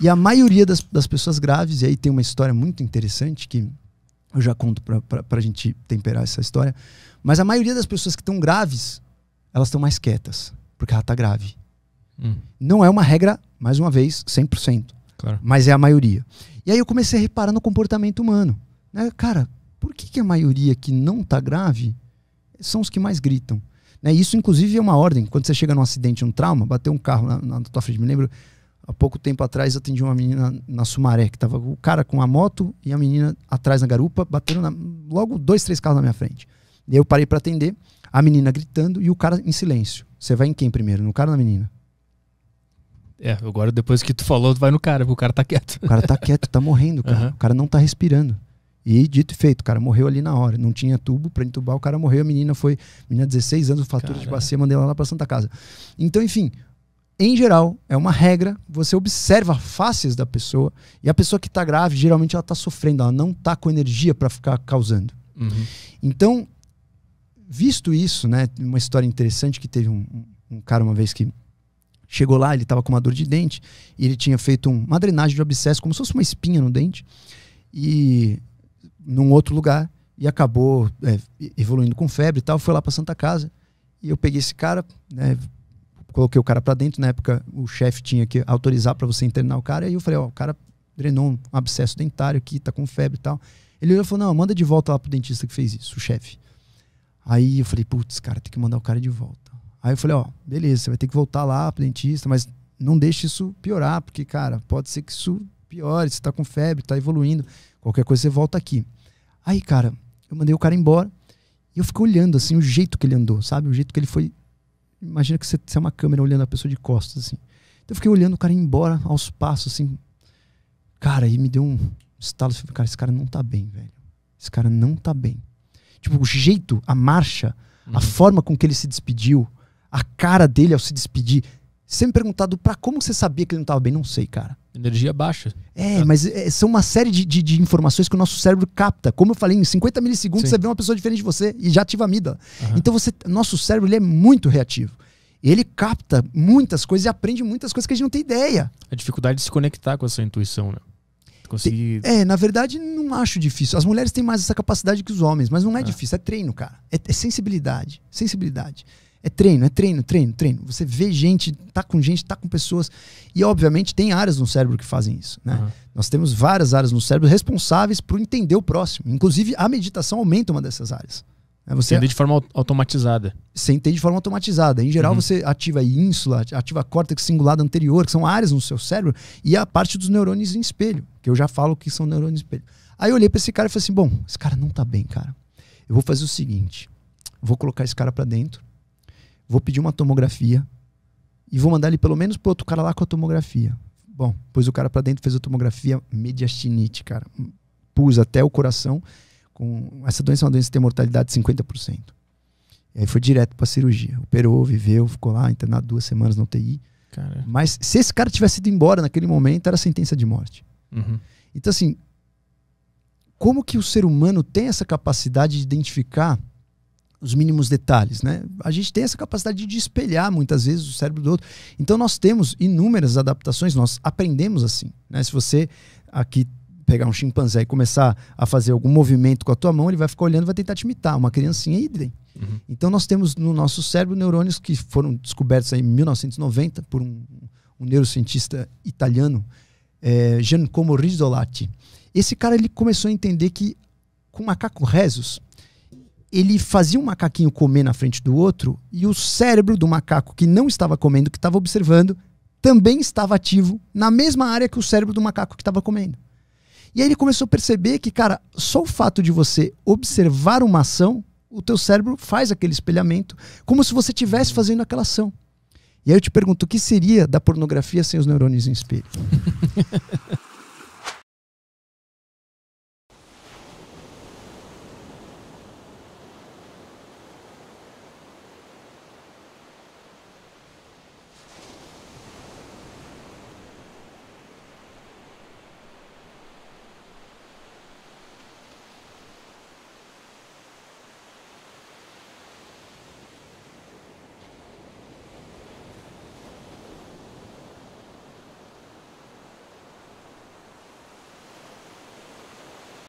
E a maioria das, das pessoas graves, e aí tem uma história muito interessante que eu já conto para a gente temperar essa história, mas a maioria das pessoas que estão graves, elas estão mais quietas, porque ela está grave. Hum. Não é uma regra, mais uma vez, 100%, claro. mas é a maioria. E aí eu comecei a reparar no comportamento humano. Né? Cara, por que, que a maioria que não está grave são os que mais gritam? Né? Isso, inclusive, é uma ordem. Quando você chega num acidente, um trauma, bater um carro na, na tua frente, me lembro, Há pouco tempo atrás atendi uma menina na Sumaré, que tava o cara com a moto e a menina atrás na garupa, batendo na, logo dois, três carros na minha frente. E eu parei para atender, a menina gritando e o cara em silêncio. Você vai em quem primeiro? No cara ou na menina? É, agora depois que tu falou, tu vai no cara, porque o cara tá quieto. O cara tá quieto, tá morrendo, cara. Uhum. O cara não tá respirando. E dito e feito, o cara morreu ali na hora. Não tinha tubo para entubar, o cara morreu. A menina foi, menina 16 anos, fatura de bacia, mandei ela lá para Santa Casa. Então, enfim, em geral, é uma regra, você observa faces da pessoa e a pessoa que está grave, geralmente ela está sofrendo, ela não está com energia para ficar causando. Uhum. Então, visto isso, né, uma história interessante que teve um, um cara uma vez que chegou lá, ele estava com uma dor de dente e ele tinha feito um, uma drenagem de abscesso, como se fosse uma espinha no dente, e num outro lugar, e acabou é, evoluindo com febre e tal, foi lá para Santa Casa e eu peguei esse cara, né, coloquei o cara para dentro. Na época, o chefe tinha que autorizar para você internar o cara. E aí eu falei: Ó, o cara drenou um abscesso dentário aqui, tá com febre e tal. Ele olhou e falou: Não, manda de volta lá pro dentista que fez isso, o chefe. Aí eu falei: Putz, cara, tem que mandar o cara de volta. Aí eu falei: Ó, beleza, você vai ter que voltar lá pro dentista, mas não deixe isso piorar, porque, cara, pode ser que isso piore. Você tá com febre, tá evoluindo. Qualquer coisa você volta aqui. Aí, cara, eu mandei o cara embora. E eu fiquei olhando, assim, o jeito que ele andou, sabe? O jeito que ele foi imagina que você é uma câmera olhando a pessoa de costas, assim. Então eu fiquei olhando o cara ir embora aos passos, assim. Cara, e me deu um estalo. Assim, falei, cara, esse cara não tá bem, velho. Esse cara não tá bem. Tipo, o jeito, a marcha, uhum. a forma com que ele se despediu, a cara dele ao se despedir. Você me perguntado pra como você sabia que ele não tava bem, não sei, cara. Energia baixa. É, tá. mas é, são uma série de, de, de, informações que o nosso cérebro capta. Como eu falei, em 50 milissegundos Sim. você vê uma pessoa diferente de você e já ativa a amida. Uhum. Então você, nosso cérebro ele é muito reativo. Ele capta muitas coisas e aprende muitas coisas que a gente não tem ideia. A é dificuldade de se conectar com essa intuição, né? Conseguir... É, na verdade, não acho difícil. As mulheres têm mais essa capacidade que os homens, mas não é, é. difícil, é treino, cara. É, é sensibilidade. Sensibilidade. É treino, é treino, treino, treino. Você vê gente, tá com gente, tá com pessoas. E, obviamente, tem áreas no cérebro que fazem isso, né? Uhum. Nós temos várias áreas no cérebro responsáveis por entender o próximo. Inclusive, a meditação aumenta uma dessas áreas. É, você entende de forma automatizada. Você entende de forma automatizada. Em geral, uhum. você ativa a ínsula, ativa a córtex cingulado anterior, que são áreas no seu cérebro, e a parte dos neurônios em espelho, que eu já falo que são neurônios em espelho. Aí eu olhei para esse cara e falei assim: bom, esse cara não tá bem, cara. Eu vou fazer o seguinte: vou colocar esse cara para dentro vou pedir uma tomografia e vou mandar ele pelo menos pro outro cara lá com a tomografia. Bom, pôs o cara para dentro, fez a tomografia mediastinite, cara. Hum, pus até o coração. Com... Essa doença é uma doença que tem mortalidade de 50%. E aí foi direto pra cirurgia. Operou, viveu, ficou lá internado duas semanas na UTI. Cara. Mas se esse cara tivesse ido embora naquele momento, era sentença de morte. Uhum. Então, assim, como que o ser humano tem essa capacidade de identificar os mínimos detalhes, né? A gente tem essa capacidade de espelhar muitas vezes o cérebro do outro. Então nós temos inúmeras adaptações, nós aprendemos assim, né? Se você aqui pegar um chimpanzé e começar a fazer algum movimento com a tua mão, ele vai ficar olhando, vai tentar te imitar. Uma criancinha idem. Uhum. Então nós temos no nosso cérebro neurônios que foram descobertos em 1990 por um, um neurocientista italiano, é, Giancomo Rizzolatti. Esse cara ele começou a entender que com macaco Rezos, ele fazia um macaquinho comer na frente do outro e o cérebro do macaco que não estava comendo, que estava observando, também estava ativo na mesma área que o cérebro do macaco que estava comendo. E aí ele começou a perceber que, cara, só o fato de você observar uma ação, o teu cérebro faz aquele espelhamento, como se você estivesse fazendo aquela ação. E aí eu te pergunto, o que seria da pornografia sem os neurônios em espelho?